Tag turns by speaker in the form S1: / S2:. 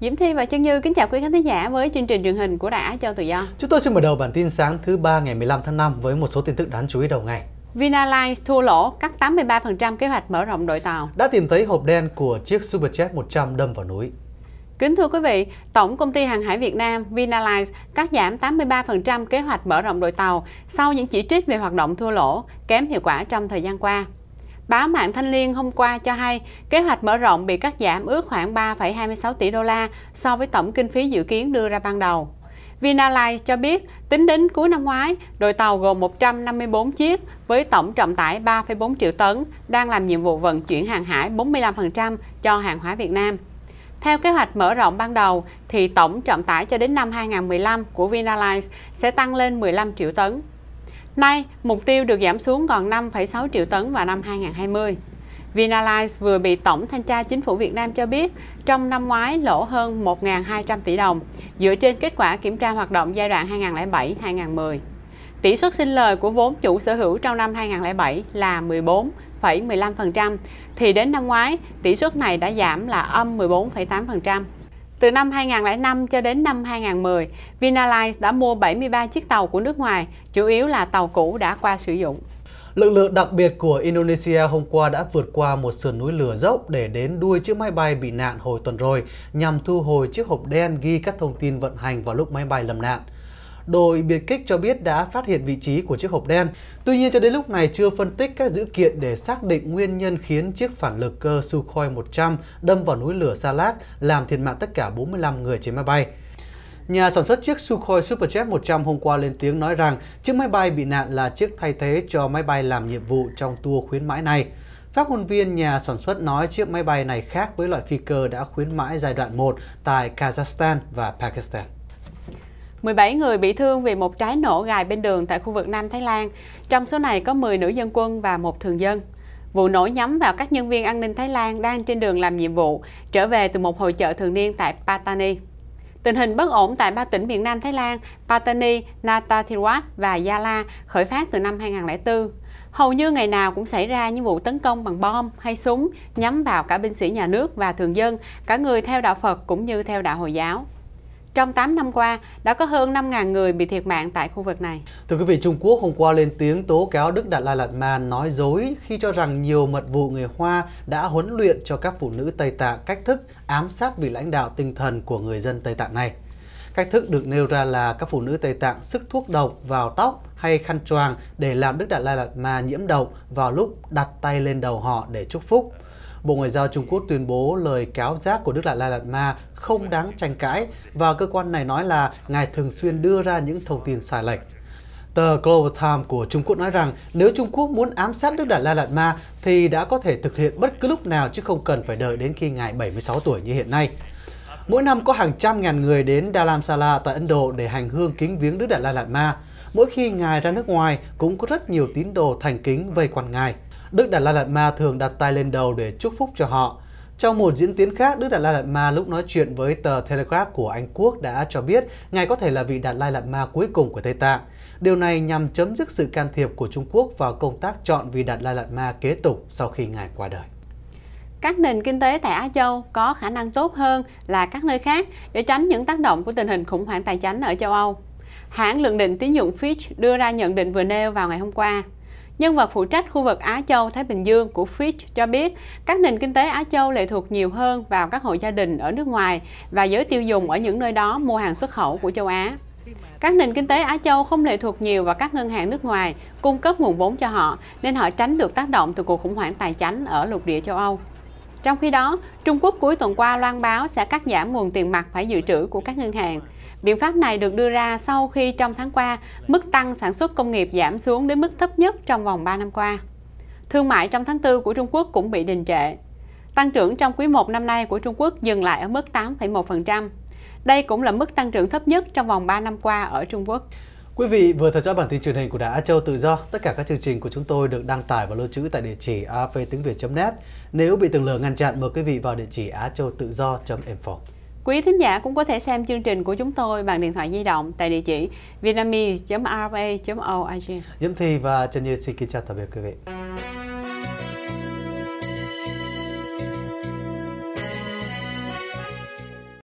S1: Diễm Thi và Trân Như kính chào quý khán thính giả với chương trình truyền hình của Đã cho tự do.
S2: Chúng tôi xin mở đầu bản tin sáng thứ ba ngày 15 tháng 5 với một số tin tức đáng chú ý đầu ngày.
S1: Vinalines thua lỗ, cắt 83% kế hoạch mở rộng đội tàu. Đã tìm
S2: thấy hộp đen của chiếc Superjet 100 đâm vào núi.
S1: Kính thưa quý vị, Tổng công ty hàng hải Việt Nam Vinalines cắt giảm 83% kế hoạch mở rộng đội tàu sau những chỉ trích về hoạt động thua lỗ, kém hiệu quả trong thời gian qua. Báo mạng Thanh Liên hôm qua cho hay kế hoạch mở rộng bị cắt giảm ước khoảng 3,26 tỷ đô la so với tổng kinh phí dự kiến đưa ra ban đầu. Vinalines cho biết, tính đến cuối năm ngoái, đội tàu gồm 154 chiếc với tổng trọng tải 3,4 triệu tấn đang làm nhiệm vụ vận chuyển hàng hải 45% cho hàng hóa Việt Nam. Theo kế hoạch mở rộng ban đầu, thì tổng trọng tải cho đến năm 2015 của Vinalines sẽ tăng lên 15 triệu tấn. Nay, mục tiêu được giảm xuống còn 5,6 triệu tấn vào năm 2020. Vinalize vừa bị Tổng Thanh tra Chính phủ Việt Nam cho biết trong năm ngoái lỗ hơn 1.200 tỷ đồng dựa trên kết quả kiểm tra hoạt động giai đoạn 2007-2010. Tỷ suất sinh lời của vốn chủ sở hữu trong năm 2007 là 14,15%, thì đến năm ngoái tỷ suất này đã giảm là âm 14,8%. Từ năm 2005 cho đến năm 2010, Vinalines đã mua 73 chiếc tàu của nước ngoài, chủ yếu là tàu cũ đã qua sử dụng. Lực
S2: lượng đặc biệt của Indonesia hôm qua đã vượt qua một sườn núi lửa dốc để đến đuôi chiếc máy bay bị nạn hồi tuần rồi nhằm thu hồi chiếc hộp đen ghi các thông tin vận hành vào lúc máy bay lầm nạn đội biệt kích cho biết đã phát hiện vị trí của chiếc hộp đen. Tuy nhiên cho đến lúc này chưa phân tích các dữ kiện để xác định nguyên nhân khiến chiếc phản lực cơ Sukhoi 100 đâm vào núi lửa Salat làm thiệt mạng tất cả 45 người trên máy bay. Nhà sản xuất chiếc Sukhoi Superjet 100 hôm qua lên tiếng nói rằng chiếc máy bay bị nạn là chiếc thay thế cho máy bay làm nhiệm vụ trong tour khuyến mãi này. Phát ngôn viên nhà sản xuất nói chiếc máy bay này khác với loại phi cơ đã khuyến mãi giai đoạn 1 tại Kazakhstan và Pakistan.
S1: 17 người bị thương vì một trái nổ gài bên đường tại khu vực Nam Thái Lan. Trong số này có 10 nữ dân quân và một thường dân. Vụ nổ nhắm vào các nhân viên an ninh Thái Lan đang trên đường làm nhiệm vụ, trở về từ một hội chợ thường niên tại Patani. Tình hình bất ổn tại ba tỉnh miền Nam Thái Lan, Patani, Natathiwat và Yala khởi phát từ năm 2004. Hầu như ngày nào cũng xảy ra những vụ tấn công bằng bom hay súng nhắm vào cả binh sĩ nhà nước và thường dân, cả người theo đạo Phật cũng như theo đạo Hồi giáo. Trong 8 năm qua, đã có hơn 5.000 người bị thiệt mạng tại khu vực này.
S2: Thưa quý vị, Trung Quốc hôm qua lên tiếng tố cáo Đức Đạt Lai Lạt Ma nói dối khi cho rằng nhiều mật vụ người Hoa đã huấn luyện cho các phụ nữ Tây Tạng cách thức ám sát vị lãnh đạo tinh thần của người dân Tây Tạng này. Cách thức được nêu ra là các phụ nữ Tây Tạng sức thuốc độc vào tóc hay khăn choàng để làm Đức Đạt Lai Lạt Ma nhiễm độc vào lúc đặt tay lên đầu họ để chúc phúc. Bộ Ngoại giao Trung Quốc tuyên bố lời cáo giác của Đức Lại Lai Lạt Ma không đáng tranh cãi và cơ quan này nói là ngài thường xuyên đưa ra những thông tin sai lệch. Tờ Global Times của Trung Quốc nói rằng nếu Trung Quốc muốn ám sát Đức Đạt La Lạt Ma thì đã có thể thực hiện bất cứ lúc nào chứ không cần phải đợi đến khi ngài 76 tuổi như hiện nay. Mỗi năm có hàng trăm ngàn người đến Sala tại Ấn Độ để hành hương kính viếng Đức Đạt La Lạt Ma. Mỗi khi ngài ra nước ngoài cũng có rất nhiều tín đồ thành kính vây quanh ngài. Đức Đạt Lai Lạt Ma thường đặt tay lên đầu để chúc phúc cho họ. Trong một diễn tiến khác, Đức Đạt Lai Lạt Ma lúc nói chuyện với tờ Telegraph của Anh Quốc đã cho biết ngài có thể là vị Đạt Lai Lạt Ma cuối cùng của Tây Tạng. Điều này nhằm chấm dứt sự can thiệp của Trung Quốc vào công tác chọn vị Đạt Lai Lạt Ma kế tục sau khi ngài qua đời
S1: các nền kinh tế tại Á Châu có khả năng tốt hơn là các nơi khác để tránh những tác động của tình hình khủng hoảng tài chính ở châu Âu. Hãng lượng định tín dụng Fitch đưa ra nhận định vừa nêu vào ngày hôm qua. Nhân vật phụ trách khu vực Á Châu Thái Bình Dương của Fitch cho biết, các nền kinh tế Á Châu lệ thuộc nhiều hơn vào các hộ gia đình ở nước ngoài và giới tiêu dùng ở những nơi đó mua hàng xuất khẩu của châu Á. Các nền kinh tế Á Châu không lệ thuộc nhiều vào các ngân hàng nước ngoài cung cấp nguồn vốn cho họ, nên họ tránh được tác động từ cuộc khủng hoảng tài chính ở lục địa châu Âu. Trong khi đó, Trung Quốc cuối tuần qua loan báo sẽ cắt giảm nguồn tiền mặt phải dự trữ của các ngân hàng. Biện pháp này được đưa ra sau khi trong tháng qua, mức tăng sản xuất công nghiệp giảm xuống đến mức thấp nhất trong vòng 3 năm qua. Thương mại trong tháng 4 của Trung Quốc cũng bị đình trệ. Tăng trưởng trong quý 1 năm nay của Trung Quốc dừng lại ở mức 8,1%. Đây cũng là mức tăng trưởng thấp nhất trong vòng 3 năm qua ở Trung Quốc.
S2: Quý vị vừa theo dõi bản tin truyền hình của Đài Á Châu Tự Do. Tất cả các chương trình của chúng tôi được đăng tải và lưu trữ tại địa chỉ avtinhviet.net Nếu bị tường lừa ngăn chặn, mời quý vị vào địa chỉ á châu tự do.info.
S1: Quý thính giả cũng có thể xem chương trình của chúng tôi bằng điện thoại di động tại địa chỉ vietnamese.rfa.org.
S2: Diễm Thi và Trần Như xin kính chào tạm biệt quý vị.